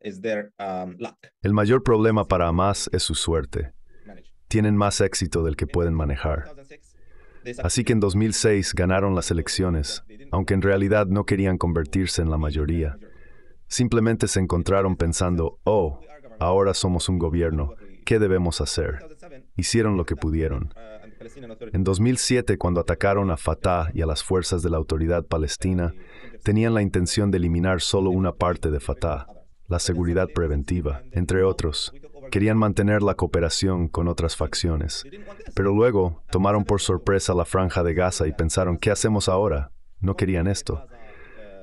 Este um, el mayor problema para Hamas es su suerte. Tienen más éxito del que pueden manejar. Así que en 2006 ganaron las elecciones, aunque en realidad no querían convertirse en la mayoría. Simplemente se encontraron pensando, oh, ahora somos un gobierno, ¿qué debemos hacer? Hicieron lo que pudieron. En 2007, cuando atacaron a Fatah y a las fuerzas de la autoridad palestina, tenían la intención de eliminar solo una parte de Fatah, la seguridad preventiva, entre otros. Querían mantener la cooperación con otras facciones. Pero luego tomaron por sorpresa la franja de Gaza y pensaron, ¿qué hacemos ahora? No querían esto.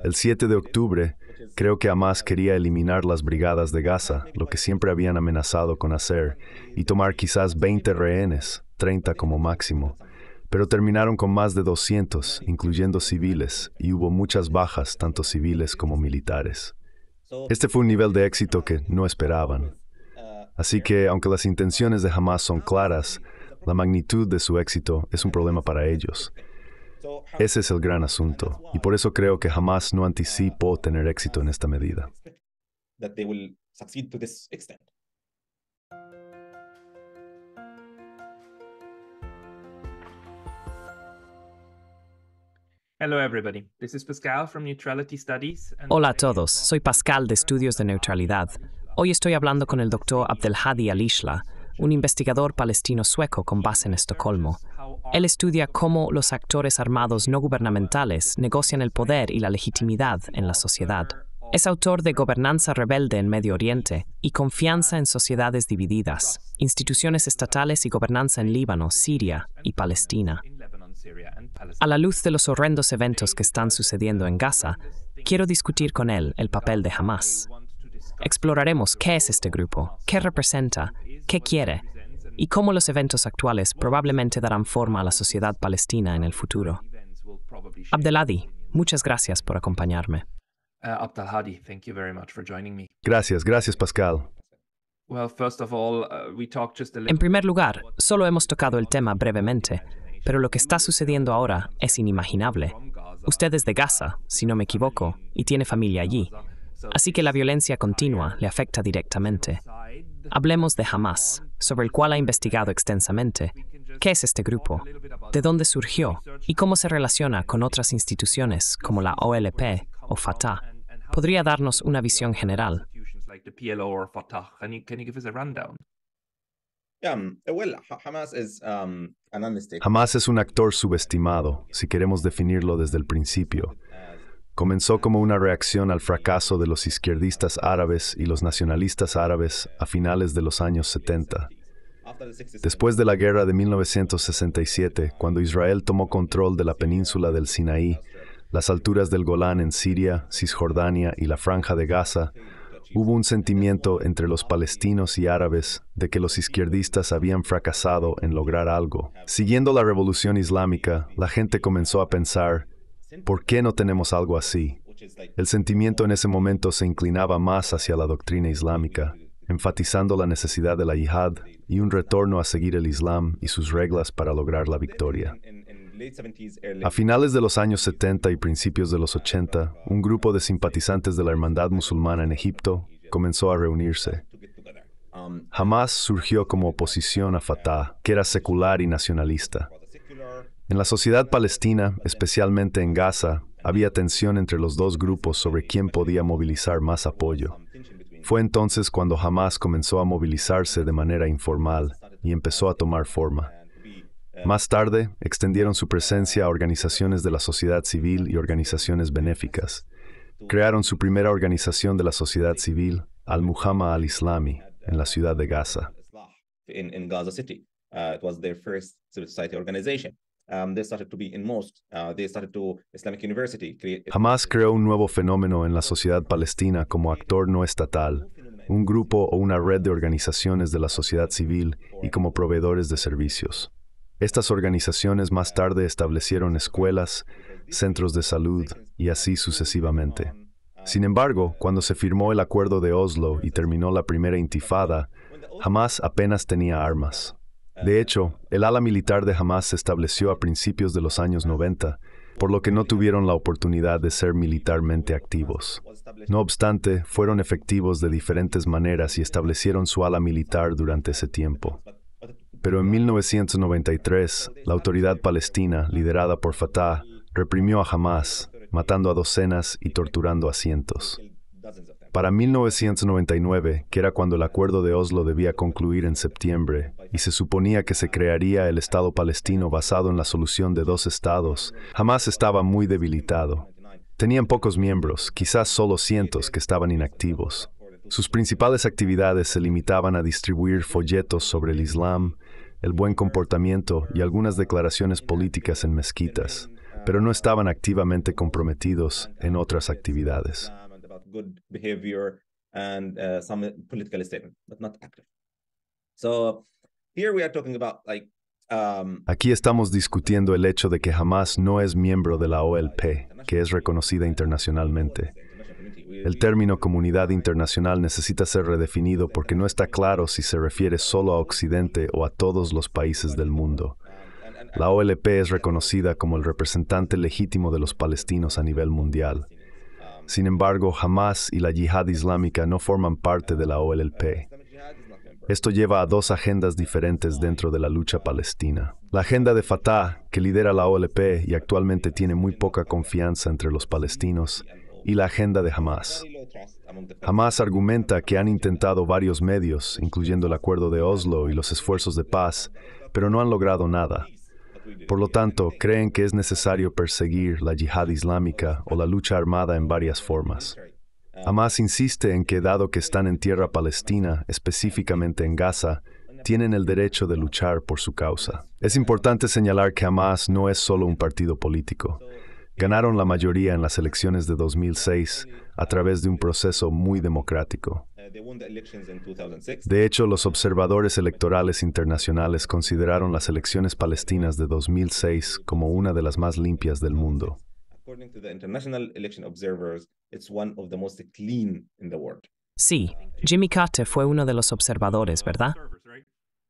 El 7 de octubre, creo que Hamas quería eliminar las brigadas de Gaza, lo que siempre habían amenazado con hacer, y tomar quizás 20 rehenes, 30 como máximo pero terminaron con más de 200, incluyendo civiles, y hubo muchas bajas, tanto civiles como militares. Este fue un nivel de éxito que no esperaban. Así que, aunque las intenciones de Hamas son claras, la magnitud de su éxito es un problema para ellos. Ese es el gran asunto, y por eso creo que Hamas no anticipó tener éxito en esta medida. Hola a todos, soy Pascal de Estudios de Neutralidad. Hoy estoy hablando con el doctor Abdelhadi Alishla, un investigador palestino sueco con base en Estocolmo. Él estudia cómo los actores armados no gubernamentales negocian el poder y la legitimidad en la sociedad. Es autor de Gobernanza Rebelde en Medio Oriente y Confianza en Sociedades Divididas, Instituciones Estatales y Gobernanza en Líbano, Siria y Palestina. A la luz de los horrendos eventos que están sucediendo en Gaza, quiero discutir con él el papel de Hamas. Exploraremos qué es este grupo, qué representa, qué quiere y cómo los eventos actuales probablemente darán forma a la sociedad palestina en el futuro. Abdelhadi, muchas gracias por acompañarme. Uh, gracias, gracias Pascal. Uh, en primer lugar, solo hemos tocado el tema brevemente, pero lo que está sucediendo ahora es inimaginable. Usted es de Gaza, si no me equivoco, y tiene familia allí. Así que la violencia continua le afecta directamente. Hablemos de Hamas, sobre el cual ha investigado extensamente. ¿Qué es este grupo? ¿De dónde surgió? ¿Y cómo se relaciona con otras instituciones como la OLP o Fatah? ¿Podría darnos una visión general? Hamas es un actor subestimado, si queremos definirlo desde el principio. Comenzó como una reacción al fracaso de los izquierdistas árabes y los nacionalistas árabes a finales de los años 70. Después de la guerra de 1967, cuando Israel tomó control de la península del Sinaí, las alturas del Golán en Siria, Cisjordania y la franja de Gaza, Hubo un sentimiento entre los palestinos y árabes de que los izquierdistas habían fracasado en lograr algo. Siguiendo la revolución islámica, la gente comenzó a pensar, ¿por qué no tenemos algo así? El sentimiento en ese momento se inclinaba más hacia la doctrina islámica, enfatizando la necesidad de la yihad y un retorno a seguir el Islam y sus reglas para lograr la victoria. A finales de los años 70 y principios de los 80, un grupo de simpatizantes de la hermandad musulmana en Egipto comenzó a reunirse. Hamas surgió como oposición a Fatah, que era secular y nacionalista. En la sociedad palestina, especialmente en Gaza, había tensión entre los dos grupos sobre quién podía movilizar más apoyo. Fue entonces cuando Hamas comenzó a movilizarse de manera informal y empezó a tomar forma. Más tarde, extendieron su presencia a organizaciones de la sociedad civil y organizaciones benéficas. Crearon su primera organización de la sociedad civil, Al-Muhammad al-Islami, en la ciudad de Gaza. Hamas creó un nuevo fenómeno en la sociedad palestina como actor no estatal, un grupo o una red de organizaciones de la sociedad civil y como proveedores de servicios. Estas organizaciones más tarde establecieron escuelas, centros de salud y así sucesivamente. Sin embargo, cuando se firmó el acuerdo de Oslo y terminó la primera intifada, Hamas apenas tenía armas. De hecho, el ala militar de Hamas se estableció a principios de los años 90, por lo que no tuvieron la oportunidad de ser militarmente activos. No obstante, fueron efectivos de diferentes maneras y establecieron su ala militar durante ese tiempo. Pero en 1993, la autoridad palestina, liderada por Fatah, reprimió a Hamas, matando a docenas y torturando a cientos. Para 1999, que era cuando el acuerdo de Oslo debía concluir en septiembre, y se suponía que se crearía el Estado palestino basado en la solución de dos estados, Hamas estaba muy debilitado. Tenían pocos miembros, quizás solo cientos que estaban inactivos. Sus principales actividades se limitaban a distribuir folletos sobre el Islam, el buen comportamiento y algunas declaraciones políticas en mezquitas, pero no estaban activamente comprometidos en otras actividades. Um, Aquí estamos discutiendo el hecho de que Hamas no es miembro de la OLP, que es reconocida internacionalmente. El término comunidad internacional necesita ser redefinido porque no está claro si se refiere solo a Occidente o a todos los países del mundo. La OLP es reconocida como el representante legítimo de los palestinos a nivel mundial. Sin embargo, Hamas y la yihad islámica no forman parte de la OLP. Esto lleva a dos agendas diferentes dentro de la lucha palestina. La agenda de Fatah, que lidera la OLP y actualmente tiene muy poca confianza entre los palestinos, y la agenda de Hamas. Hamas argumenta que han intentado varios medios, incluyendo el acuerdo de Oslo y los esfuerzos de paz, pero no han logrado nada. Por lo tanto, creen que es necesario perseguir la yihad islámica o la lucha armada en varias formas. Hamas insiste en que dado que están en tierra palestina, específicamente en Gaza, tienen el derecho de luchar por su causa. Es importante señalar que Hamas no es solo un partido político. Ganaron la mayoría en las elecciones de 2006 a través de un proceso muy democrático. De hecho, los observadores electorales internacionales consideraron las elecciones palestinas de 2006 como una de las más limpias del mundo. Sí, Jimmy Carter fue uno de los observadores, ¿verdad?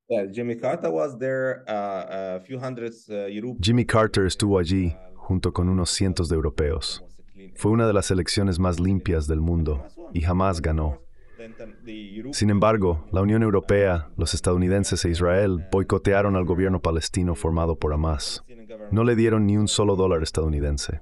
Uh, uh, Jimmy Carter estuvo allí junto con unos cientos de europeos. Fue una de las elecciones más limpias del mundo y jamás ganó. Sin embargo, la Unión Europea, los estadounidenses e Israel boicotearon al gobierno palestino formado por Hamas. No le dieron ni un solo dólar estadounidense.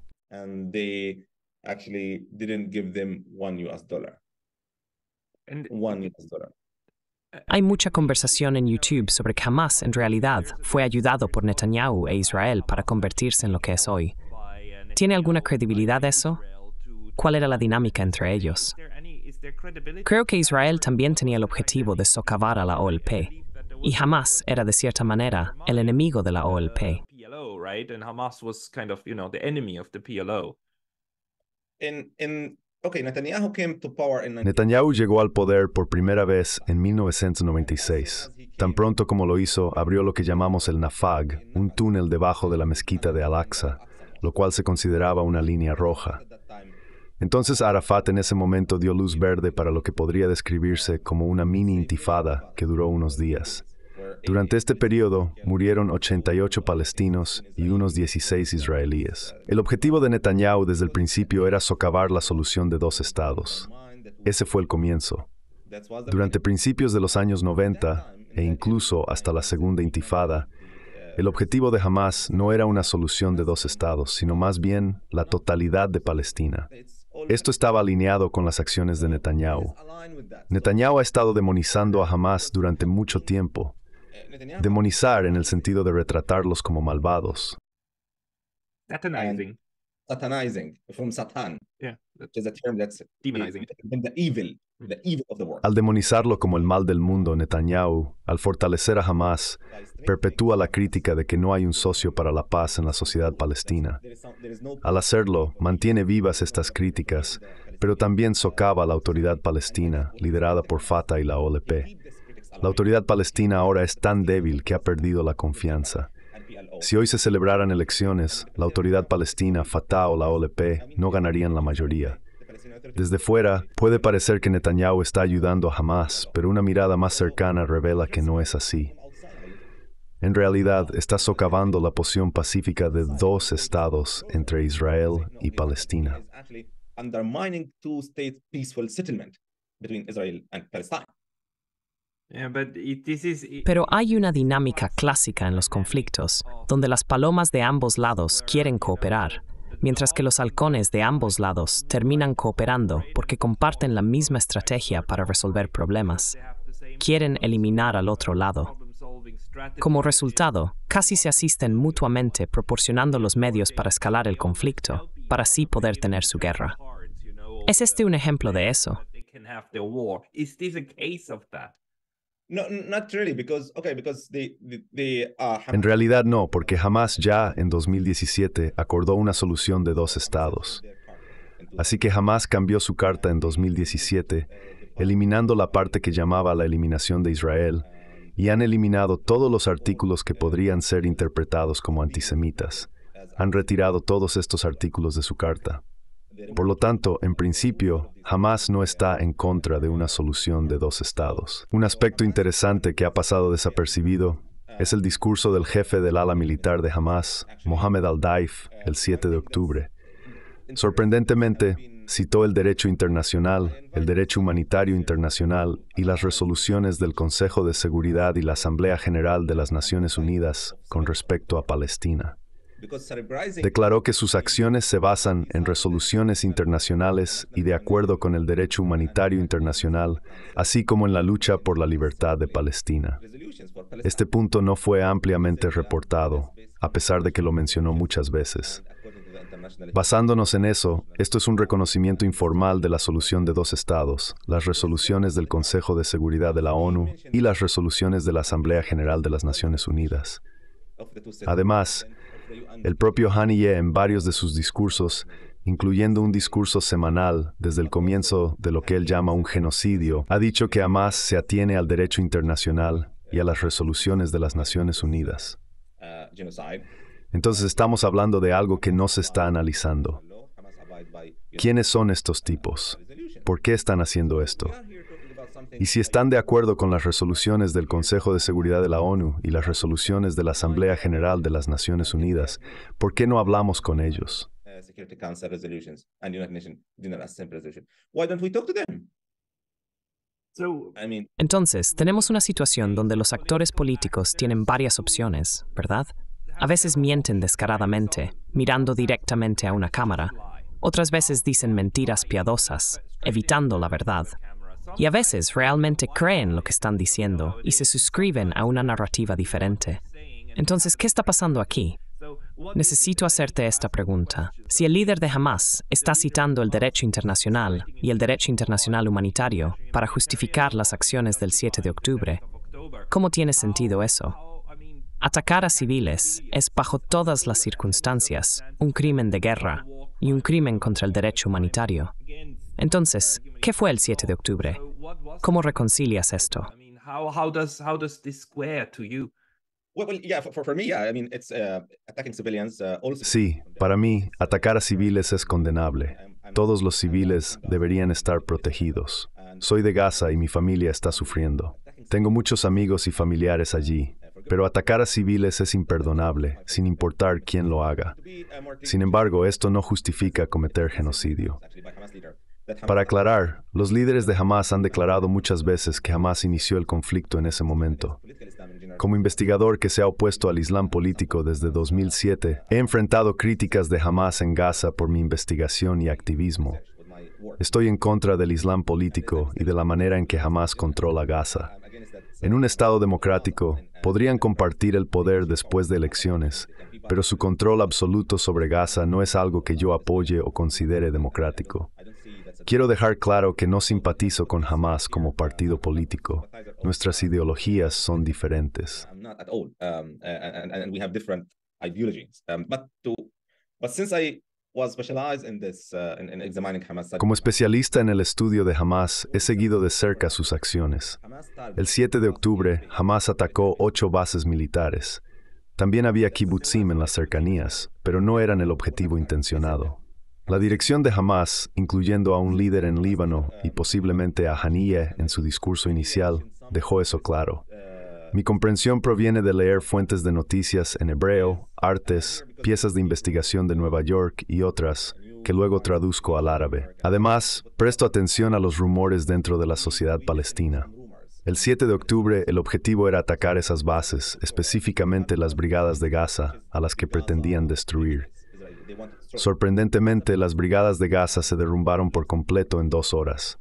Hay mucha conversación en YouTube sobre que Hamas en realidad fue ayudado por Netanyahu e Israel para convertirse en lo que es hoy. ¿Tiene alguna credibilidad eso? ¿Cuál era la dinámica entre ellos? Creo que Israel también tenía el objetivo de socavar a la OLP, y Hamas era de cierta manera el enemigo de la OLP. Netanyahu llegó al poder por primera vez en 1996. Tan pronto como lo hizo, abrió lo que llamamos el Nafag, un túnel debajo de la mezquita de Al-Aqsa, lo cual se consideraba una línea roja. Entonces Arafat en ese momento dio luz verde para lo que podría describirse como una mini intifada que duró unos días. Durante este periodo murieron 88 palestinos y unos 16 israelíes. El objetivo de Netanyahu desde el principio era socavar la solución de dos estados. Ese fue el comienzo. Durante principios de los años 90 e incluso hasta la segunda intifada, el objetivo de Hamas no era una solución de dos estados, sino más bien la totalidad de Palestina. Esto estaba alineado con las acciones de Netanyahu. Netanyahu ha estado demonizando a Hamas durante mucho tiempo, Demonizar en el sentido de retratarlos como malvados. Al demonizarlo como el mal del mundo, Netanyahu, al fortalecer a Hamas, perpetúa la crítica de que no hay un socio para la paz en la sociedad palestina. Al hacerlo, mantiene vivas estas críticas, pero también socava la autoridad palestina, liderada por Fatah y la OLP la autoridad palestina ahora es tan débil que ha perdido la confianza. Si hoy se celebraran elecciones, la autoridad palestina, Fatah o la OLP no ganarían la mayoría. Desde fuera, puede parecer que Netanyahu está ayudando a Hamas, pero una mirada más cercana revela que no es así. En realidad, está socavando la posición pacífica de dos estados entre Israel y Palestina. Eh, Pero hay una dinámica clásica en los conflictos, donde las palomas de ambos lados quieren cooperar, mientras que los halcones de ambos lados terminan cooperando porque comparten la misma estrategia para resolver problemas. Quieren eliminar al otro lado. Como resultado, casi se asisten mutuamente proporcionando los medios para escalar el conflicto, para así poder tener su guerra. ¿Es este un ejemplo de eso? No, not really, uh, en realidad no, porque Hamas ya en 2017 acordó una solución de dos estados. Así que Hamas cambió su carta en 2017, eliminando la parte que llamaba la eliminación de Israel, y han eliminado todos los artículos que podrían ser interpretados como antisemitas. Han retirado todos estos artículos de su carta. Por lo tanto, en principio, jamás no está en contra de una solución de dos estados. Un aspecto interesante que ha pasado desapercibido es el discurso del jefe del ala militar de Hamas, Mohamed al-Daif, el 7 de octubre. Sorprendentemente, citó el derecho internacional, el derecho humanitario internacional y las resoluciones del Consejo de Seguridad y la Asamblea General de las Naciones Unidas con respecto a Palestina. Declaró que sus acciones se basan en resoluciones internacionales y de acuerdo con el derecho humanitario internacional, así como en la lucha por la libertad de Palestina. Este punto no fue ampliamente reportado, a pesar de que lo mencionó muchas veces. Basándonos en eso, esto es un reconocimiento informal de la solución de dos estados, las resoluciones del Consejo de Seguridad de la ONU y las resoluciones de la Asamblea General de las Naciones Unidas. Además, el propio ye, en varios de sus discursos, incluyendo un discurso semanal desde el comienzo de lo que él llama un genocidio, ha dicho que Hamas se atiene al derecho internacional y a las resoluciones de las Naciones Unidas. Entonces estamos hablando de algo que no se está analizando. ¿Quiénes son estos tipos? ¿Por qué están haciendo esto? Y si están de acuerdo con las resoluciones del Consejo de Seguridad de la ONU y las resoluciones de la Asamblea General de las Naciones Unidas, ¿por qué no hablamos con ellos? Entonces, tenemos una situación donde los actores políticos tienen varias opciones, ¿verdad? A veces mienten descaradamente, mirando directamente a una cámara. Otras veces dicen mentiras piadosas, evitando la verdad. Y a veces realmente creen lo que están diciendo y se suscriben a una narrativa diferente. Entonces, ¿qué está pasando aquí? Necesito hacerte esta pregunta. Si el líder de Hamas está citando el derecho internacional y el derecho internacional humanitario para justificar las acciones del 7 de octubre, ¿cómo tiene sentido eso? Atacar a civiles es, bajo todas las circunstancias, un crimen de guerra y un crimen contra el derecho humanitario. Entonces, ¿qué fue el 7 de octubre? ¿Cómo reconcilias esto? Uh, sí, para mí, atacar a civiles es condenable. Todos los civiles deberían estar protegidos. Soy de Gaza y mi familia está sufriendo. Tengo muchos amigos y familiares allí, pero atacar a civiles es imperdonable, sin importar quién lo haga. Sin embargo, esto no justifica cometer genocidio. Para aclarar, los líderes de Hamas han declarado muchas veces que Hamas inició el conflicto en ese momento. Como investigador que se ha opuesto al Islam político desde 2007, he enfrentado críticas de Hamas en Gaza por mi investigación y activismo. Estoy en contra del Islam político y de la manera en que Hamas controla Gaza. En un Estado democrático, podrían compartir el poder después de elecciones, pero su control absoluto sobre Gaza no es algo que yo apoye o considere democrático. Quiero dejar claro que no simpatizo con Hamas como partido político. Nuestras ideologías son diferentes. Como especialista en el estudio de Hamas, he seguido de cerca sus acciones. El 7 de octubre, Hamas atacó ocho bases militares. También había kibbutzim en las cercanías, pero no eran el objetivo intencionado. La dirección de Hamas, incluyendo a un líder en Líbano y posiblemente a Haniyeh en su discurso inicial, dejó eso claro. Mi comprensión proviene de leer fuentes de noticias en hebreo, artes, piezas de investigación de Nueva York y otras, que luego traduzco al árabe. Además, presto atención a los rumores dentro de la sociedad palestina. El 7 de octubre el objetivo era atacar esas bases, específicamente las brigadas de Gaza, a las que pretendían destruir. Sorprendentemente, las brigadas de Gaza se derrumbaron por completo en dos horas.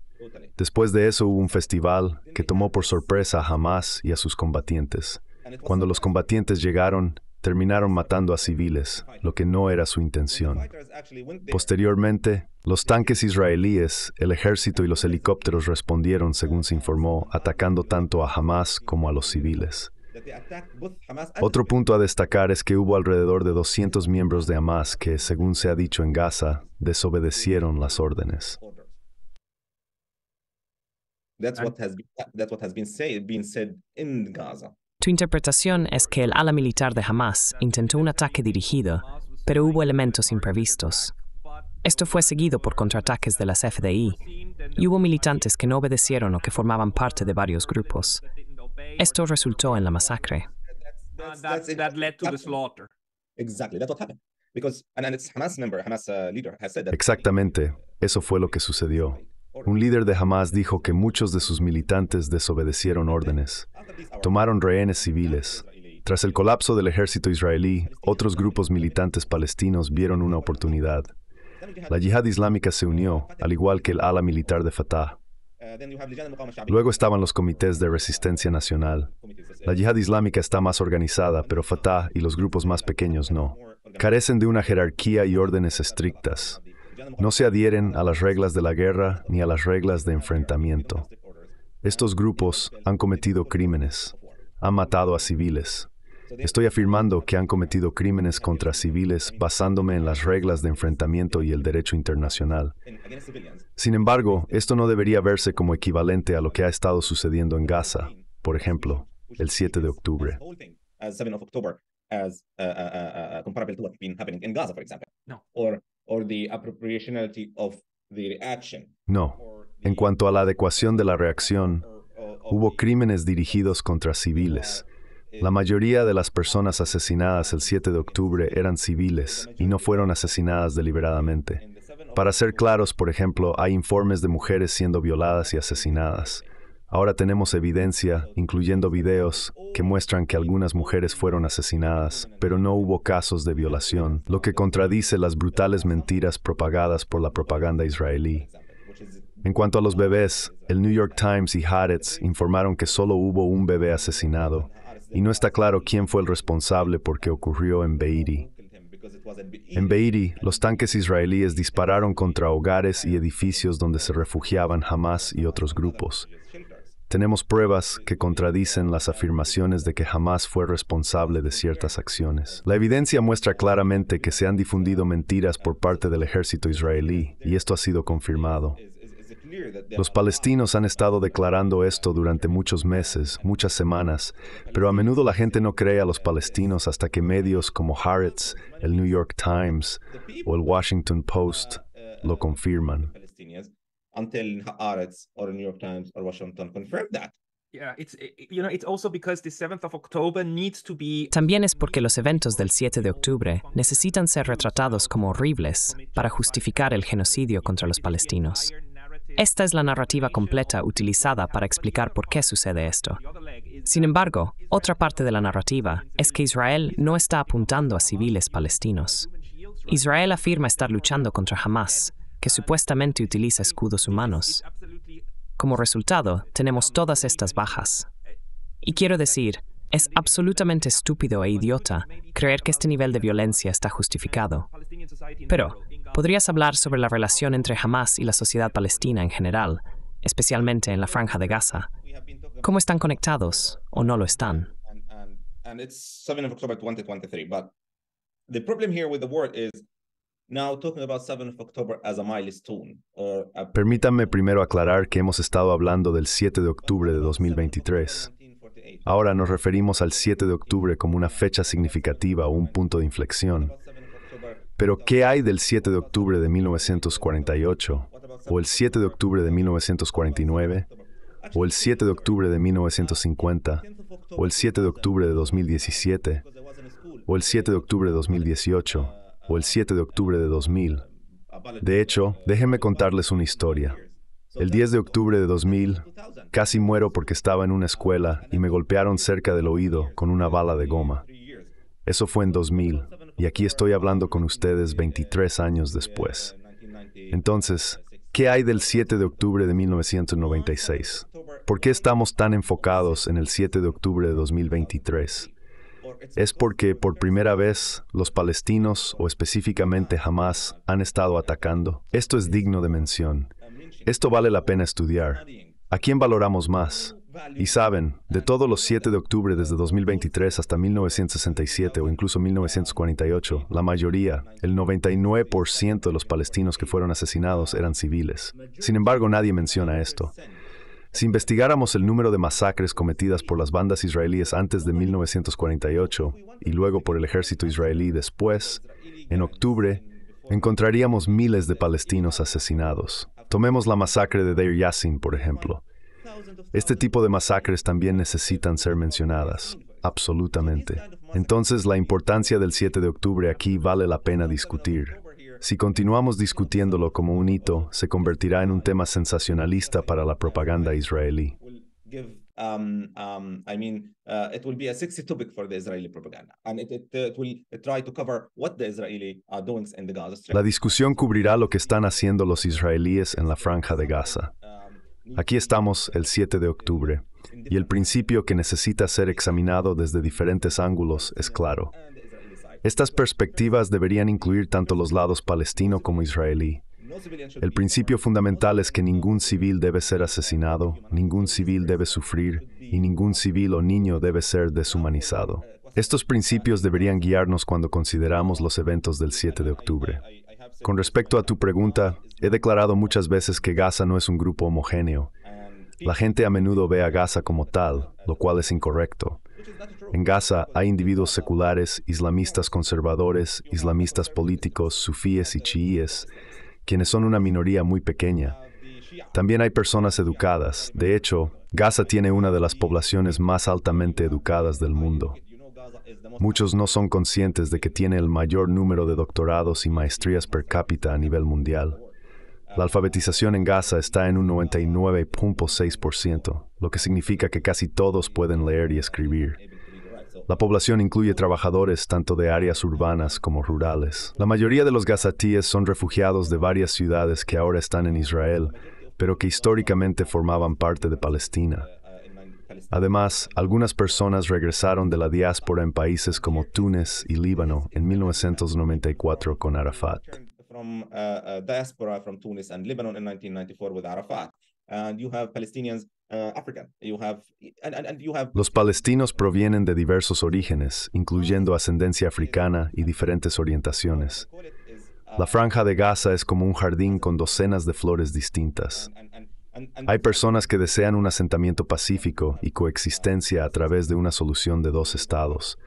Después de eso hubo un festival que tomó por sorpresa a Hamas y a sus combatientes. Cuando los combatientes llegaron, terminaron matando a civiles, lo que no era su intención. Posteriormente, los tanques israelíes, el ejército y los helicópteros respondieron, según se informó, atacando tanto a Hamas como a los civiles. Otro punto a destacar es que hubo alrededor de 200 miembros de Hamas que, según se ha dicho en Gaza, desobedecieron las órdenes. Tu interpretación es que el ala militar de Hamas intentó un ataque dirigido, pero hubo elementos imprevistos. Esto fue seguido por contraataques de las FDI y hubo militantes que no obedecieron o que formaban parte de varios grupos. Esto resultó en la masacre. Exactamente, eso fue lo que sucedió. Un líder de Hamas dijo que muchos de sus militantes desobedecieron órdenes, tomaron rehenes civiles. Tras el colapso del ejército israelí, otros grupos militantes palestinos vieron una oportunidad. La yihad islámica se unió, al igual que el ala militar de Fatah. Luego estaban los comités de resistencia nacional. La yihad islámica está más organizada, pero Fatah y los grupos más pequeños no. Carecen de una jerarquía y órdenes estrictas. No se adhieren a las reglas de la guerra ni a las reglas de enfrentamiento. Estos grupos han cometido crímenes, han matado a civiles, Estoy afirmando que han cometido crímenes contra civiles basándome en las reglas de enfrentamiento y el derecho internacional. Este Sin embargo, esto no debería verse como equivalente a lo que ha estado sucediendo en Gaza, por ejemplo, el 7 de octubre. Uh, uh, uh, no. En cuanto a la adecuación de la reacción, hubo crímenes dirigidos contra civiles, la mayoría de las personas asesinadas el 7 de octubre eran civiles y no fueron asesinadas deliberadamente. Para ser claros, por ejemplo, hay informes de mujeres siendo violadas y asesinadas. Ahora tenemos evidencia, incluyendo videos, que muestran que algunas mujeres fueron asesinadas, pero no hubo casos de violación, lo que contradice las brutales mentiras propagadas por la propaganda israelí. En cuanto a los bebés, el New York Times y Haaretz informaron que solo hubo un bebé asesinado, y no está claro quién fue el responsable porque ocurrió en Beiri. En Beiri, los tanques israelíes dispararon contra hogares y edificios donde se refugiaban Hamas y otros grupos. Tenemos pruebas que contradicen las afirmaciones de que Hamás fue responsable de ciertas acciones. La evidencia muestra claramente que se han difundido mentiras por parte del ejército israelí, y esto ha sido confirmado. Los palestinos han estado declarando esto durante muchos meses, muchas semanas, pero a menudo la gente no cree a los palestinos hasta que medios como Haaretz, el New York Times o el Washington Post lo confirman. También es porque los eventos del 7 de octubre necesitan ser retratados como horribles para justificar el genocidio contra los palestinos. Esta es la narrativa completa utilizada para explicar por qué sucede esto. Sin embargo, otra parte de la narrativa es que Israel no está apuntando a civiles palestinos. Israel afirma estar luchando contra Hamas, que supuestamente utiliza escudos humanos. Como resultado, tenemos todas estas bajas. Y quiero decir, es absolutamente estúpido e idiota creer que este nivel de violencia está justificado. Pero, ¿Podrías hablar sobre la relación entre Hamas y la sociedad palestina en general, especialmente en la franja de Gaza? ¿Cómo están conectados o no lo están? Permítanme primero aclarar que hemos estado hablando del 7 de octubre de 2023. Ahora nos referimos al 7 de octubre como una fecha significativa o un punto de inflexión. Pero ¿qué hay del 7 de octubre de 1948? ¿O el 7 de octubre de 1949? ¿O el 7 de octubre de 1950? ¿O el 7 de octubre de 2017? ¿O el 7 de octubre de 2018? ¿O el 7 de octubre de 2000? De hecho, déjenme contarles una historia. El 10 de octubre de 2000, casi muero porque estaba en una escuela y me golpearon cerca del oído con una bala de goma. Eso fue en 2000, y aquí estoy hablando con ustedes 23 años después. Entonces, ¿qué hay del 7 de octubre de 1996? ¿Por qué estamos tan enfocados en el 7 de octubre de 2023? Es porque por primera vez los palestinos, o específicamente Hamas, han estado atacando. Esto es digno de mención. Esto vale la pena estudiar. ¿A quién valoramos más? Y saben, de todos los 7 de octubre desde 2023 hasta 1967 o incluso 1948, la mayoría, el 99% de los palestinos que fueron asesinados eran civiles. Sin embargo, nadie menciona esto. Si investigáramos el número de masacres cometidas por las bandas israelíes antes de 1948 y luego por el ejército israelí después, en octubre, encontraríamos miles de palestinos asesinados. Tomemos la masacre de Deir Yassin, por ejemplo. Este tipo de masacres también necesitan ser mencionadas, absolutamente. Entonces la importancia del 7 de octubre aquí vale la pena discutir. Si continuamos discutiéndolo como un hito, se convertirá en un tema sensacionalista para la propaganda israelí. La discusión cubrirá lo que están haciendo los israelíes en la franja de Gaza. Aquí estamos el 7 de octubre y el principio que necesita ser examinado desde diferentes ángulos es claro. Estas perspectivas deberían incluir tanto los lados palestino como israelí. El principio fundamental es que ningún civil debe ser asesinado, ningún civil debe sufrir y ningún civil o niño debe ser deshumanizado. Estos principios deberían guiarnos cuando consideramos los eventos del 7 de octubre. Con respecto a tu pregunta, He declarado muchas veces que Gaza no es un grupo homogéneo. La gente a menudo ve a Gaza como tal, lo cual es incorrecto. En Gaza hay individuos seculares, islamistas conservadores, islamistas políticos, sufíes y chiíes, quienes son una minoría muy pequeña. También hay personas educadas. De hecho, Gaza tiene una de las poblaciones más altamente educadas del mundo. Muchos no son conscientes de que tiene el mayor número de doctorados y maestrías per cápita a nivel mundial. La alfabetización en Gaza está en un 99.6%, lo que significa que casi todos pueden leer y escribir. La población incluye trabajadores tanto de áreas urbanas como rurales. La mayoría de los gazatíes son refugiados de varias ciudades que ahora están en Israel, pero que históricamente formaban parte de Palestina. Además, algunas personas regresaron de la diáspora en países como Túnez y Líbano en 1994 con Arafat. Uh, Los palestinos provienen de diversos orígenes, incluyendo ascendencia africana y diferentes orientaciones. La franja de Gaza es como un jardín con docenas de flores distintas. Hay personas que desean un asentamiento pacífico y coexistencia a través de una solución de dos estados,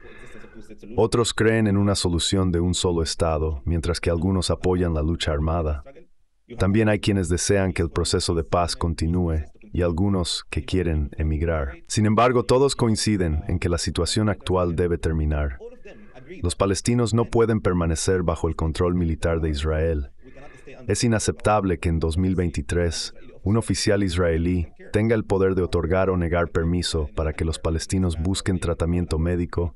otros creen en una solución de un solo Estado, mientras que algunos apoyan la lucha armada. También hay quienes desean que el proceso de paz continúe y algunos que quieren emigrar. Sin embargo, todos coinciden en que la situación actual debe terminar. Los palestinos no pueden permanecer bajo el control militar de Israel. Es inaceptable que en 2023 un oficial israelí tenga el poder de otorgar o negar permiso para que los palestinos busquen tratamiento médico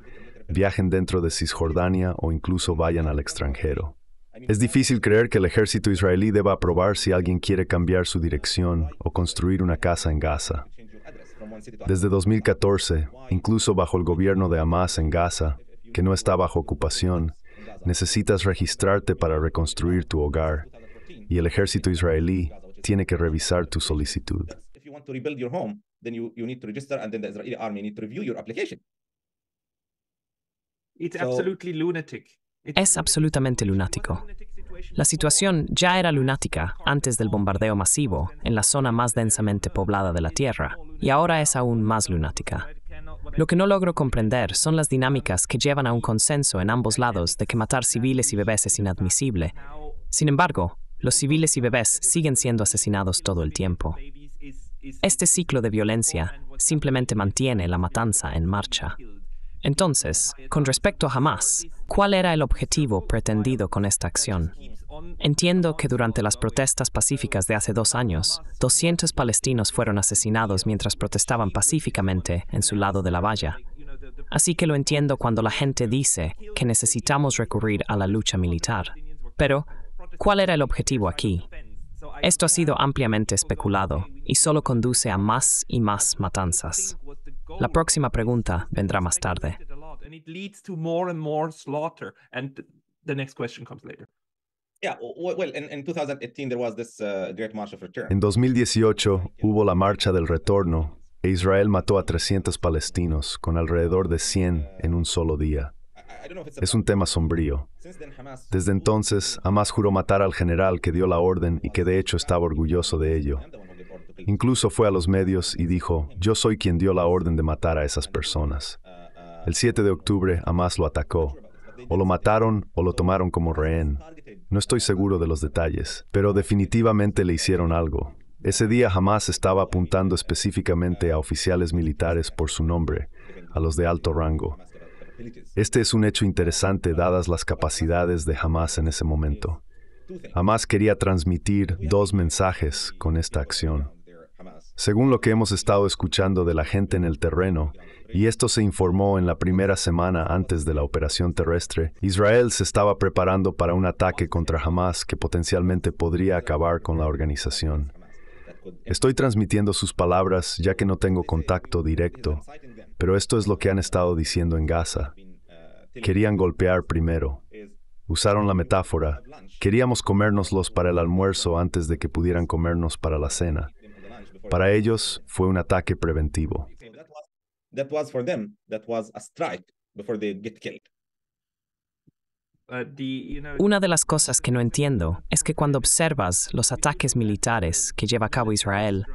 viajen dentro de Cisjordania o incluso vayan al extranjero. Es difícil creer que el ejército israelí deba aprobar si alguien quiere cambiar su dirección o construir una casa en Gaza. Desde 2014, incluso bajo el gobierno de Hamas en Gaza, que no está bajo ocupación, necesitas registrarte para reconstruir tu hogar y el ejército israelí tiene que revisar tu solicitud. Es absolutamente lunático. La situación ya era lunática antes del bombardeo masivo en la zona más densamente poblada de la Tierra, y ahora es aún más lunática. Lo que no logro comprender son las dinámicas que llevan a un consenso en ambos lados de que matar civiles y bebés es inadmisible. Sin embargo, los civiles y bebés siguen siendo asesinados todo el tiempo. Este ciclo de violencia simplemente mantiene la matanza en marcha. Entonces, con respecto a Hamas, ¿cuál era el objetivo pretendido con esta acción? Entiendo que durante las protestas pacíficas de hace dos años, 200 palestinos fueron asesinados mientras protestaban pacíficamente en su lado de la valla. Así que lo entiendo cuando la gente dice que necesitamos recurrir a la lucha militar. Pero, ¿cuál era el objetivo aquí? Esto ha sido ampliamente especulado y solo conduce a más y más matanzas. La próxima pregunta vendrá más tarde. En 2018 hubo la marcha del retorno e Israel mató a 300 palestinos con alrededor de 100 en un solo día. Es un tema sombrío. Desde entonces, Hamas juró matar al general que dio la orden y que de hecho estaba orgulloso de ello. Incluso fue a los medios y dijo, yo soy quien dio la orden de matar a esas personas. El 7 de octubre, Hamas lo atacó. O lo mataron o lo tomaron como rehén. No estoy seguro de los detalles, pero definitivamente le hicieron algo. Ese día Hamas estaba apuntando específicamente a oficiales militares por su nombre, a los de alto rango. Este es un hecho interesante dadas las capacidades de Hamas en ese momento. Hamas quería transmitir dos mensajes con esta acción. Según lo que hemos estado escuchando de la gente en el terreno, y esto se informó en la primera semana antes de la operación terrestre, Israel se estaba preparando para un ataque contra Hamas que potencialmente podría acabar con la organización. Estoy transmitiendo sus palabras ya que no tengo contacto directo, pero esto es lo que han estado diciendo en Gaza. Querían golpear primero. Usaron la metáfora, queríamos comérnoslos para el almuerzo antes de que pudieran comernos para la cena. Para ellos fue un ataque preventivo. Una de las cosas que no entiendo es que cuando observas los ataques militares que lleva a cabo Israel,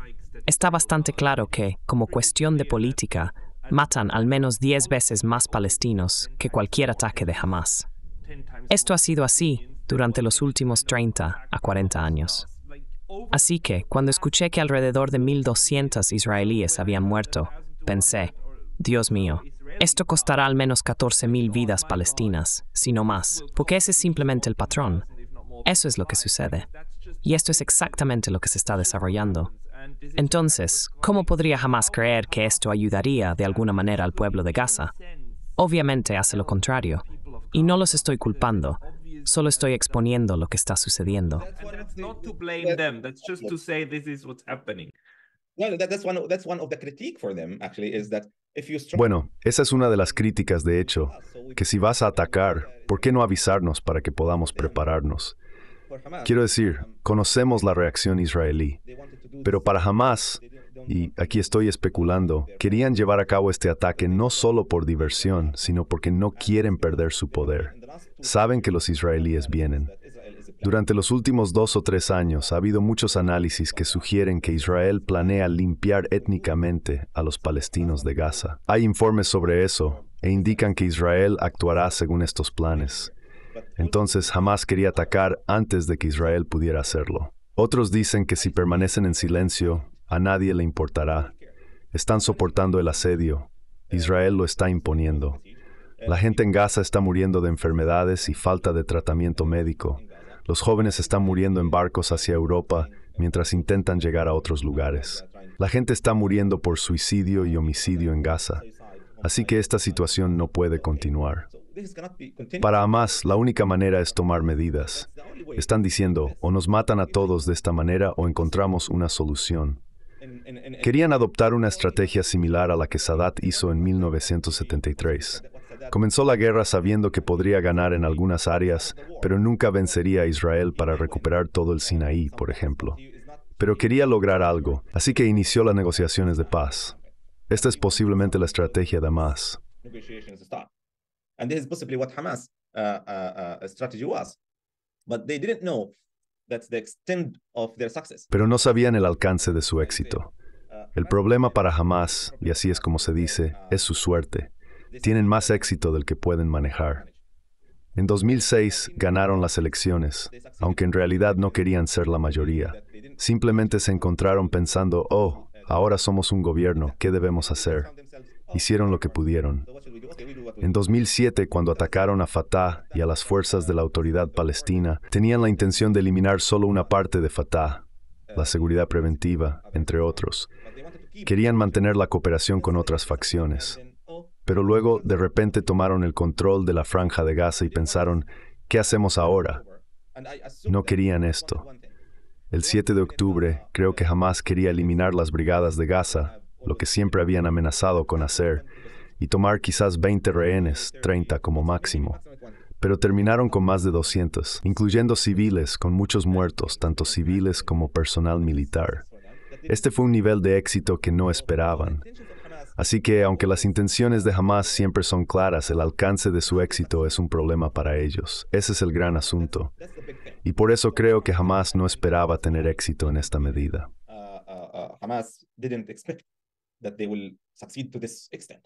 está bastante claro que, como cuestión de política, matan al menos diez veces más palestinos que cualquier ataque de Hamas. Esto ha sido así durante los últimos 30 a 40 años. Así que, cuando escuché que alrededor de 1.200 israelíes habían muerto, pensé, Dios mío, esto costará al menos 14.000 vidas palestinas, si no más, porque ese es simplemente el patrón. Eso es lo que sucede. Y esto es exactamente lo que se está desarrollando. Entonces, ¿cómo podría jamás creer que esto ayudaría de alguna manera al pueblo de Gaza? Obviamente hace lo contrario. Y no los estoy culpando, Solo estoy exponiendo lo que está sucediendo. Bueno, esa es una de las críticas, de hecho, ah, que si vas a atacar, ¿por qué no avisarnos para que podamos prepararnos? Quiero decir, um, conocemos la reacción israelí, pero para jamás y aquí estoy especulando, querían llevar a cabo este ataque no solo por diversión, sino porque no quieren perder su poder. Saben que los israelíes vienen. Durante los últimos dos o tres años ha habido muchos análisis que sugieren que Israel planea limpiar étnicamente a los palestinos de Gaza. Hay informes sobre eso e indican que Israel actuará según estos planes. Entonces jamás quería atacar antes de que Israel pudiera hacerlo. Otros dicen que si permanecen en silencio, a nadie le importará. Están soportando el asedio. Israel lo está imponiendo. La gente en Gaza está muriendo de enfermedades y falta de tratamiento médico. Los jóvenes están muriendo en barcos hacia Europa mientras intentan llegar a otros lugares. La gente está muriendo por suicidio y homicidio en Gaza. Así que esta situación no puede continuar. Para Hamas, la única manera es tomar medidas. Están diciendo, o nos matan a todos de esta manera o encontramos una solución. Querían adoptar una estrategia similar a la que Sadat hizo en 1973. Comenzó la guerra sabiendo que podría ganar en algunas áreas, pero nunca vencería a Israel para recuperar todo el Sinaí, por ejemplo. Pero quería lograr algo, así que inició las negociaciones de paz. Esta es posiblemente la estrategia de Hamas. And this is possibly what Hamas uh, uh, uh, strategy pero no sabían el alcance de su éxito. Uh, el problema para Jamás y así es como se dice, uh, es su suerte. Tienen más éxito del que pueden manejar. En 2006 ganaron las elecciones, aunque en realidad no querían ser la mayoría. Simplemente se encontraron pensando, oh, ahora somos un gobierno, ¿qué debemos hacer? hicieron lo que pudieron. En 2007, cuando atacaron a Fatah y a las fuerzas de la autoridad palestina, tenían la intención de eliminar solo una parte de Fatah, la seguridad preventiva, entre otros. Querían mantener la cooperación con otras facciones. Pero luego, de repente, tomaron el control de la franja de Gaza y pensaron, ¿qué hacemos ahora? No querían esto. El 7 de octubre, creo que jamás quería eliminar las brigadas de Gaza, lo que siempre habían amenazado con hacer, y tomar quizás 20 rehenes, 30 como máximo. Pero terminaron con más de 200, incluyendo civiles, con muchos muertos, tanto civiles como personal militar. Este fue un nivel de éxito que no esperaban. Así que, aunque las intenciones de Hamas siempre son claras, el alcance de su éxito es un problema para ellos. Ese es el gran asunto. Y por eso creo que Hamas no esperaba tener éxito en esta medida. Ah, ah, ah, that they will succeed to this extent.